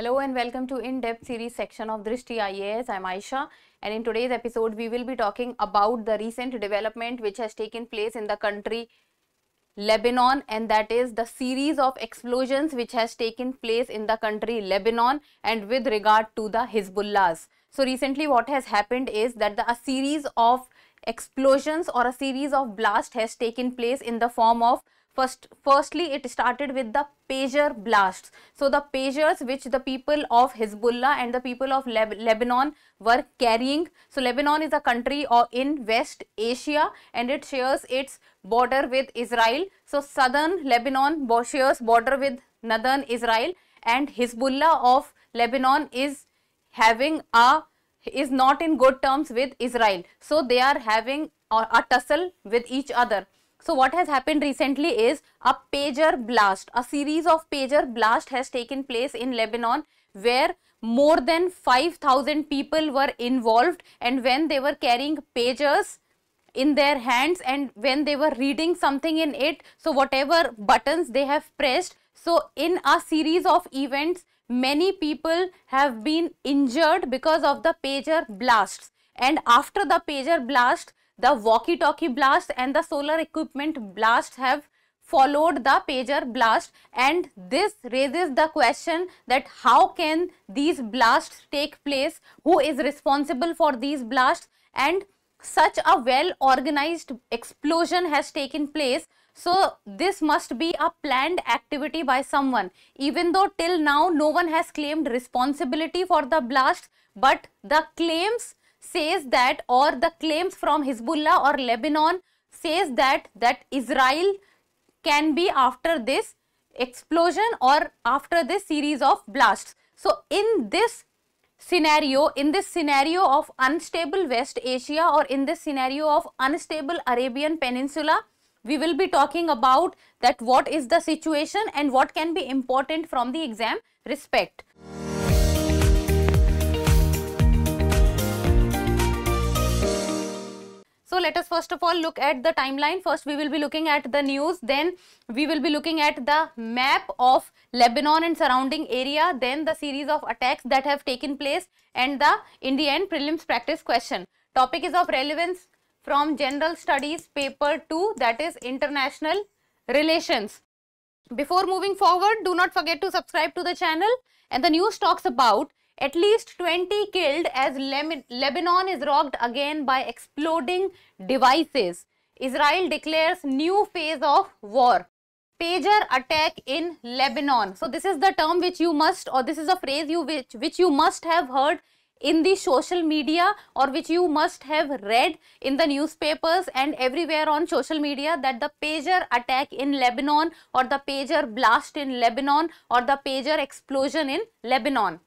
Hello and welcome to in-depth series section of Drishti IAS. I'm Aisha and in today's episode we will be talking about the recent development which has taken place in the country Lebanon and that is the series of explosions which has taken place in the country Lebanon and with regard to the Hezbollahs. So recently what has happened is that the, a series of explosions or a series of blast has taken place in the form of First, firstly, it started with the pager blasts. So the pagers which the people of Hezbollah and the people of Lebanon were carrying. So Lebanon is a country or in West Asia and it shares its border with Israel. So southern Lebanon shares border with northern Israel and Hezbollah of Lebanon is having a is not in good terms with Israel. So they are having a, a tussle with each other. So what has happened recently is a pager blast, a series of pager blast has taken place in Lebanon where more than 5000 people were involved and when they were carrying pagers in their hands and when they were reading something in it, so whatever buttons they have pressed, so in a series of events, many people have been injured because of the pager blasts and after the pager blast the walkie-talkie blast and the solar equipment blast have followed the pager blast and this raises the question that how can these blasts take place, who is responsible for these blasts and such a well organized explosion has taken place. So this must be a planned activity by someone even though till now no one has claimed responsibility for the blast but the claims says that or the claims from Hezbollah or Lebanon says that that Israel can be after this explosion or after this series of blasts. So in this scenario, in this scenario of unstable West Asia or in this scenario of unstable Arabian Peninsula, we will be talking about that what is the situation and what can be important from the exam respect. let us first of all look at the timeline. First, we will be looking at the news. Then, we will be looking at the map of Lebanon and surrounding area. Then, the series of attacks that have taken place. And the, in the end, prelims practice question. Topic is of relevance from General Studies Paper 2, that is International Relations. Before moving forward, do not forget to subscribe to the channel. And the news talks about at least 20 killed as Lebanon is rocked again by exploding devices. Israel declares new phase of war. Pager attack in Lebanon. So this is the term which you must or this is a phrase you which, which you must have heard in the social media or which you must have read in the newspapers and everywhere on social media that the pager attack in Lebanon or the pager blast in Lebanon or the pager explosion in Lebanon.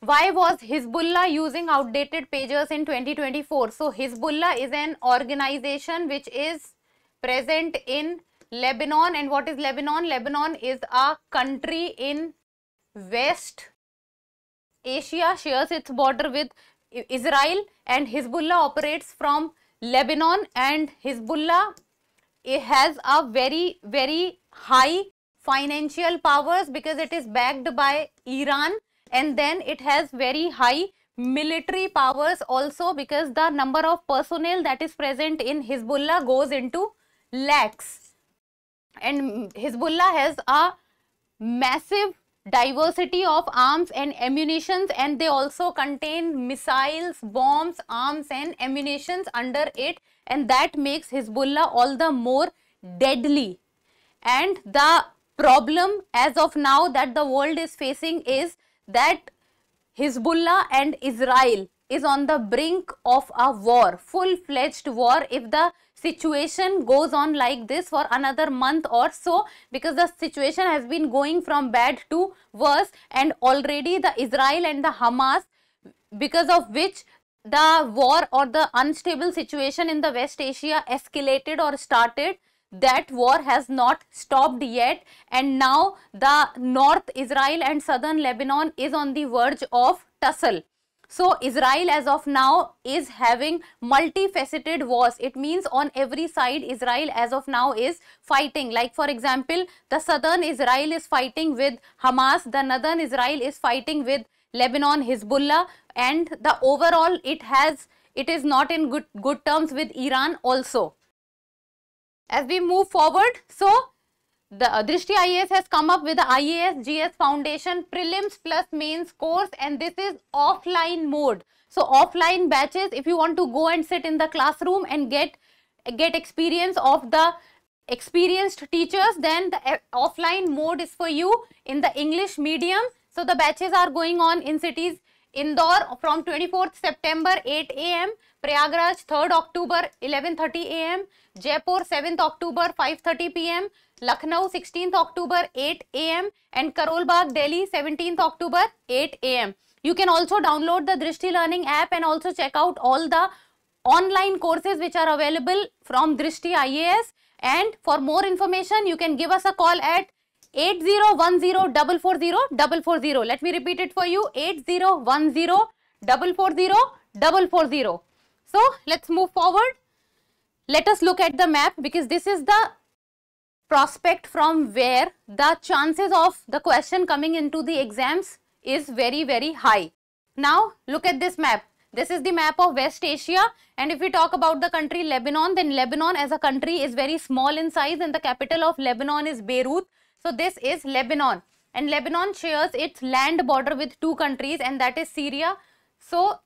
Why was Hezbollah using outdated pagers in 2024? So, Hezbollah is an organization which is present in Lebanon. And what is Lebanon? Lebanon is a country in West Asia, shares its border with Israel and Hezbollah operates from Lebanon and Hezbollah it has a very very high financial powers because it is backed by Iran and then it has very high military powers also because the number of personnel that is present in Hezbollah goes into lakhs and Hezbollah has a massive diversity of arms and ammunitions and they also contain missiles, bombs, arms and ammunitions under it and that makes Hezbollah all the more deadly. And the problem as of now that the world is facing is that Hezbollah and Israel is on the brink of a war, full-fledged war if the situation goes on like this for another month or so because the situation has been going from bad to worse and already the Israel and the Hamas because of which the war or the unstable situation in the West Asia escalated or started that war has not stopped yet and now the north Israel and southern Lebanon is on the verge of tussle. So Israel as of now is having multifaceted wars. It means on every side Israel as of now is fighting. Like for example, the southern Israel is fighting with Hamas, the northern Israel is fighting with Lebanon, Hezbollah and the overall it has it is not in good good terms with Iran also. As we move forward, so the uh, Drishti IAS has come up with the IAS GS Foundation prelims plus mains course and this is offline mode. So offline batches if you want to go and sit in the classroom and get get experience of the experienced teachers then the eh, offline mode is for you in the English medium. So the batches are going on in cities Indore from 24th September 8 a.m. Prayagraj 3rd October 11:30 a.m. Jaipur 7th October 5:30 p.m. Lucknow 16th October 8 a.m. and Karol Bagh Delhi 17th October 8 a.m. You can also download the Drishti Learning app and also check out all the online courses which are available from Drishti IAS and for more information you can give us a call at 8010440 Let me repeat it for you 8010440 double four zero so, let us move forward. Let us look at the map because this is the prospect from where the chances of the question coming into the exams is very, very high. Now, look at this map. This is the map of West Asia and if we talk about the country Lebanon, then Lebanon as a country is very small in size and the capital of Lebanon is Beirut. So, this is Lebanon and Lebanon shares its land border with two countries and that is Syria. So,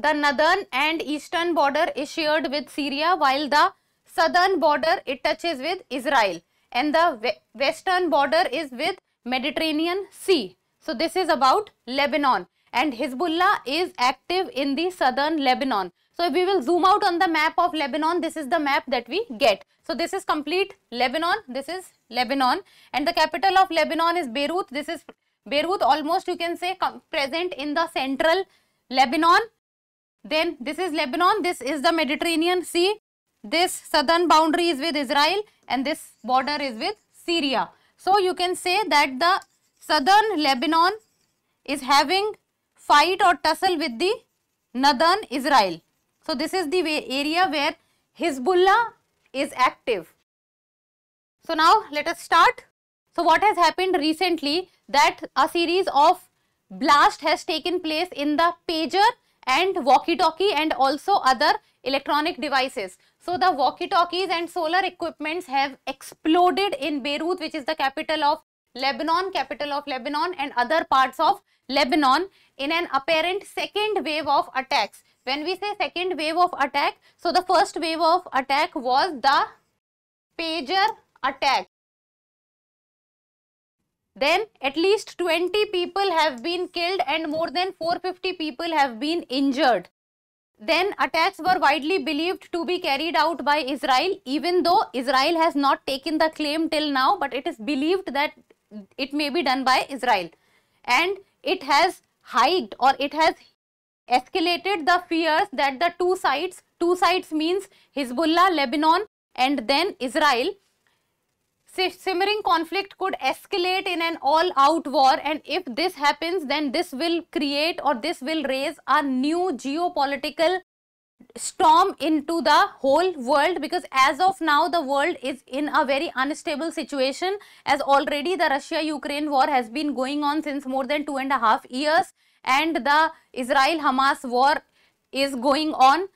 the northern and eastern border is shared with Syria while the southern border it touches with Israel and the western border is with Mediterranean Sea. So this is about Lebanon and Hezbollah is active in the southern Lebanon. So we will zoom out on the map of Lebanon, this is the map that we get. So this is complete Lebanon, this is Lebanon and the capital of Lebanon is Beirut. This is Beirut almost you can say present in the central Lebanon then this is Lebanon, this is the Mediterranean Sea, this southern boundary is with Israel and this border is with Syria. So you can say that the southern Lebanon is having fight or tussle with the northern Israel. So this is the area where Hezbollah is active. So now let us start. So what has happened recently that a series of blast has taken place in the Pager and walkie-talkie and also other electronic devices. So the walkie-talkies and solar equipments have exploded in Beirut which is the capital of Lebanon, capital of Lebanon and other parts of Lebanon in an apparent second wave of attacks. When we say second wave of attack, so the first wave of attack was the pager attack then at least 20 people have been killed and more than 450 people have been injured. Then attacks were widely believed to be carried out by Israel even though Israel has not taken the claim till now but it is believed that it may be done by Israel and it has hiked or it has escalated the fears that the two sides, two sides means Hezbollah, Lebanon and then Israel simmering conflict could escalate in an all-out war and if this happens then this will create or this will raise a new geopolitical storm into the whole world because as of now the world is in a very unstable situation as already the Russia-Ukraine war has been going on since more than two and a half years and the Israel-Hamas war is going on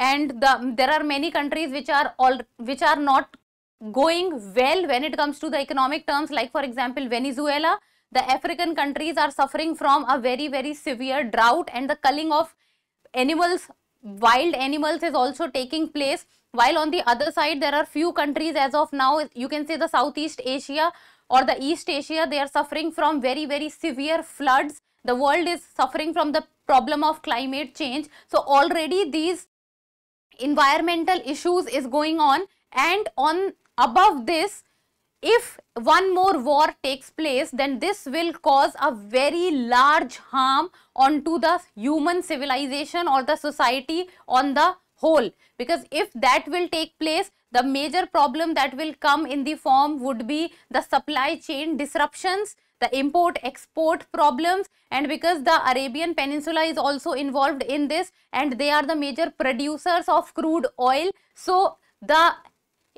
and the, there are many countries which are all which are not going well when it comes to the economic terms like for example Venezuela the African countries are suffering from a very very severe drought and the culling of animals wild animals is also taking place while on the other side there are few countries as of now you can say the Southeast Asia or the East Asia they are suffering from very very severe floods the world is suffering from the problem of climate change so already these environmental issues is going on and on above this if one more war takes place then this will cause a very large harm onto the human civilization or the society on the whole because if that will take place the major problem that will come in the form would be the supply chain disruptions the import export problems and because the Arabian Peninsula is also involved in this and they are the major producers of crude oil. So, the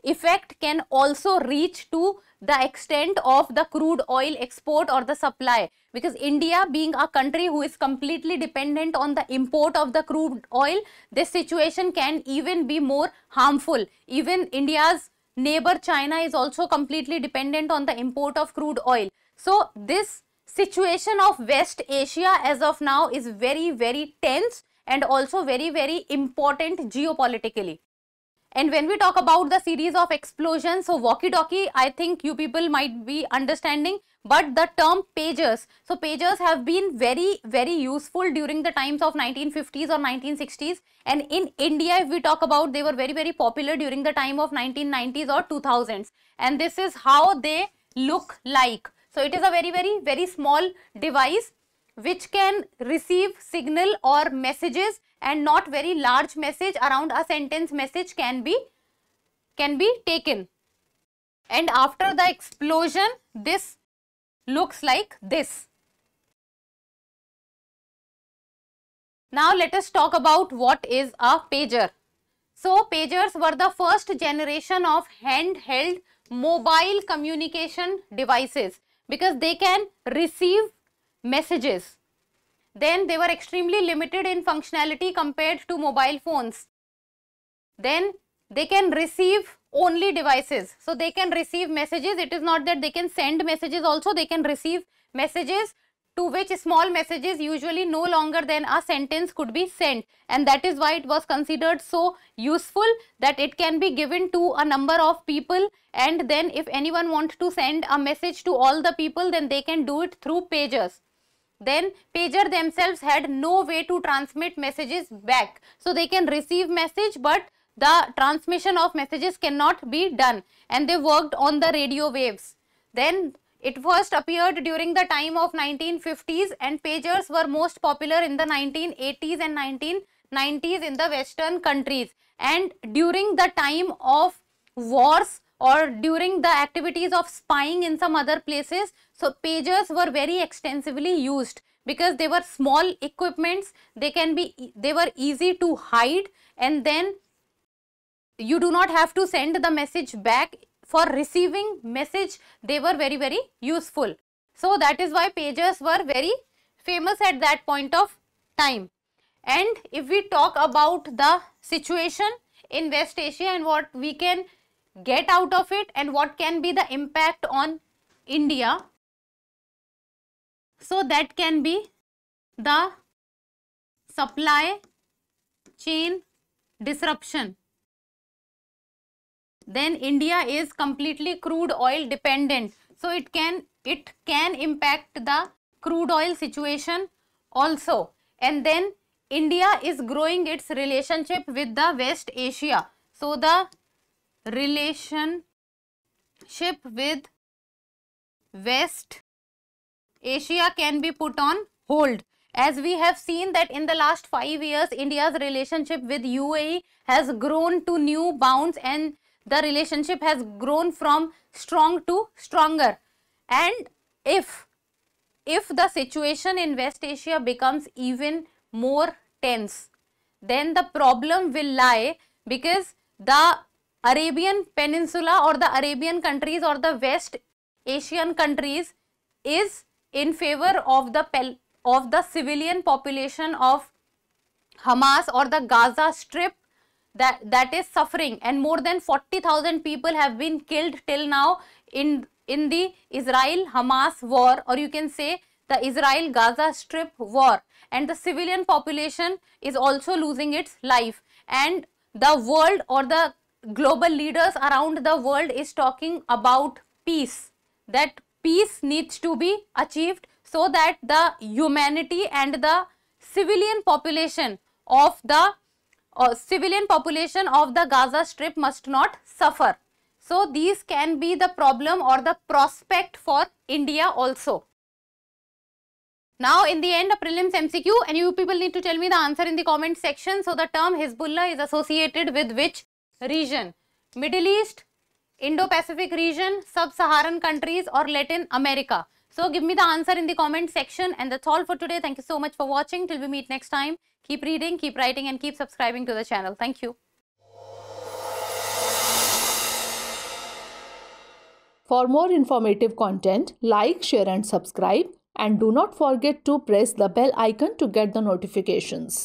effect can also reach to the extent of the crude oil export or the supply because India being a country who is completely dependent on the import of the crude oil, this situation can even be more harmful. Even India's neighbor China is also completely dependent on the import of crude oil. So this situation of West Asia as of now is very, very tense and also very, very important geopolitically. And when we talk about the series of explosions, so walkie-talkie, I think you people might be understanding, but the term pagers. So pagers have been very, very useful during the times of 1950s or 1960s. And in India, if we talk about, they were very, very popular during the time of 1990s or 2000s. And this is how they look like. So it is a very, very, very small device which can receive signal or messages and not very large message around a sentence message can be can be taken and after the explosion this looks like this now let us talk about what is a pager so pagers were the first generation of handheld mobile communication devices because they can receive messages then they were extremely limited in functionality compared to mobile phones. Then they can receive only devices. So they can receive messages. It is not that they can send messages also. They can receive messages to which small messages usually no longer than a sentence could be sent and that is why it was considered so useful that it can be given to a number of people and then if anyone wants to send a message to all the people then they can do it through pages. Then pager themselves had no way to transmit messages back. So they can receive message but the transmission of messages cannot be done and they worked on the radio waves. Then it first appeared during the time of 1950s and pagers were most popular in the 1980s and 1990s in the western countries and during the time of wars or during the activities of spying in some other places. So pagers were very extensively used because they were small equipments, they can be, they were easy to hide and then you do not have to send the message back for receiving message they were very very useful. So that is why pagers were very famous at that point of time. And if we talk about the situation in West Asia and what we can get out of it and what can be the impact on India. So that can be the supply chain disruption. Then India is completely crude oil dependent. So it can it can impact the crude oil situation also. And then India is growing its relationship with the West Asia. So the relationship with West Asia can be put on hold. As we have seen that in the last 5 years, India's relationship with UAE has grown to new bounds and the relationship has grown from strong to stronger. And if, if the situation in West Asia becomes even more tense, then the problem will lie because the Arabian Peninsula or the Arabian countries or the West Asian countries is in favor of the of the civilian population of Hamas or the Gaza Strip that that is suffering and more than 40,000 people have been killed till now in in the Israel Hamas war or you can say the Israel Gaza Strip war and the civilian population is also losing its life and the world or the global leaders around the world is talking about peace that peace needs to be achieved so that the humanity and the civilian population of the uh, civilian population of the Gaza Strip must not suffer. So, these can be the problem or the prospect for India also. Now, in the end, a prelims MCQ and you people need to tell me the answer in the comment section. So, the term Hezbollah is associated with which region middle east indo pacific region sub saharan countries or latin america so give me the answer in the comment section and that's all for today thank you so much for watching till we meet next time keep reading keep writing and keep subscribing to the channel thank you For more informative content, like, share and subscribe and do not forget to press the bell icon to get the notifications.